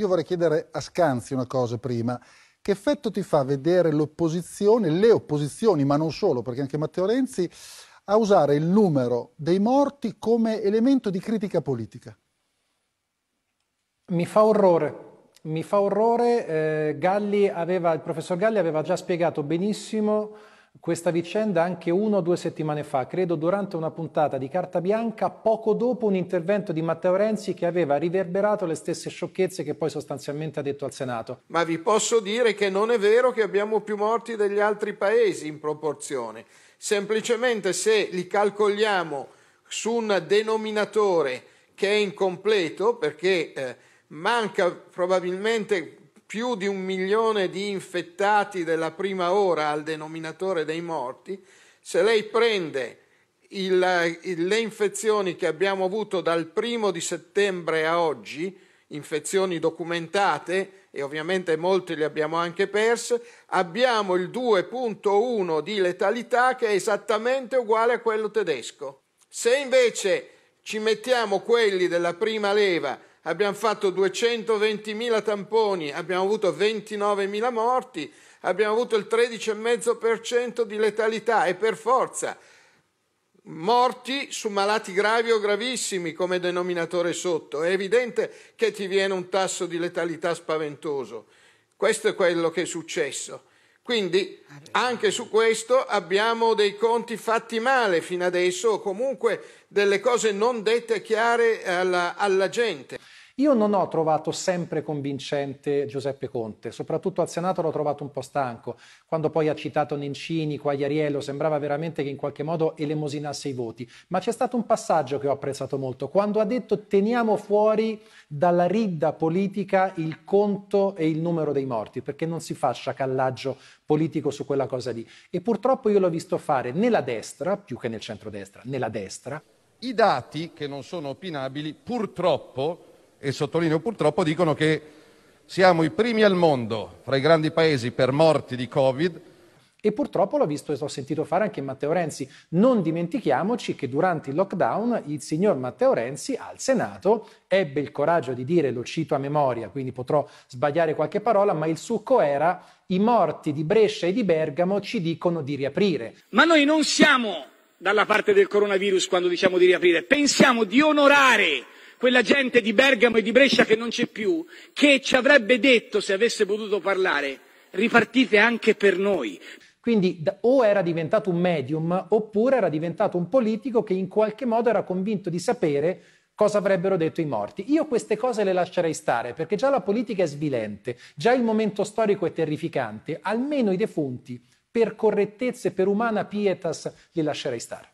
Io vorrei chiedere a Scanzi una cosa prima. Che effetto ti fa vedere l'opposizione, le opposizioni, ma non solo, perché anche Matteo Renzi, a usare il numero dei morti come elemento di critica politica? Mi fa orrore. Mi fa orrore. Eh, Galli aveva, il professor Galli aveva già spiegato benissimo questa vicenda anche una o due settimane fa, credo durante una puntata di Carta Bianca, poco dopo un intervento di Matteo Renzi che aveva riverberato le stesse sciocchezze che poi sostanzialmente ha detto al Senato. Ma vi posso dire che non è vero che abbiamo più morti degli altri paesi in proporzione, semplicemente se li calcoliamo su un denominatore che è incompleto perché eh, manca probabilmente più di un milione di infettati della prima ora al denominatore dei morti, se lei prende il, il, le infezioni che abbiamo avuto dal primo di settembre a oggi, infezioni documentate, e ovviamente molte le abbiamo anche perse, abbiamo il 2.1 di letalità che è esattamente uguale a quello tedesco. Se invece ci mettiamo quelli della prima leva abbiamo fatto 220.000 tamponi, abbiamo avuto 29.000 morti, abbiamo avuto il 13,5% di letalità e per forza morti su malati gravi o gravissimi come denominatore sotto. È evidente che ti viene un tasso di letalità spaventoso. Questo è quello che è successo. Quindi anche su questo abbiamo dei conti fatti male fino adesso o comunque delle cose non dette chiare alla, alla gente. Io non ho trovato sempre convincente Giuseppe Conte, soprattutto al Senato l'ho trovato un po' stanco, quando poi ha citato Nencini, Quagliariello, sembrava veramente che in qualche modo elemosinasse i voti, ma c'è stato un passaggio che ho apprezzato molto, quando ha detto teniamo fuori dalla ridda politica il conto e il numero dei morti, perché non si fa sciacallaggio politico su quella cosa lì. E purtroppo io l'ho visto fare nella destra, più che nel centrodestra, nella destra. I dati, che non sono opinabili, purtroppo e sottolineo purtroppo, dicono che siamo i primi al mondo fra i grandi paesi per morti di Covid. E purtroppo l'ho visto e l'ho sentito fare anche Matteo Renzi. Non dimentichiamoci che durante il lockdown il signor Matteo Renzi al Senato ebbe il coraggio di dire, lo cito a memoria, quindi potrò sbagliare qualche parola, ma il succo era i morti di Brescia e di Bergamo ci dicono di riaprire. Ma noi non siamo dalla parte del coronavirus quando diciamo di riaprire, pensiamo di onorare quella gente di Bergamo e di Brescia che non c'è più, che ci avrebbe detto, se avesse potuto parlare, ripartite anche per noi. Quindi o era diventato un medium oppure era diventato un politico che in qualche modo era convinto di sapere cosa avrebbero detto i morti. Io queste cose le lascerei stare perché già la politica è svilente, già il momento storico è terrificante, almeno i defunti per correttezza e per umana pietas li lascerei stare.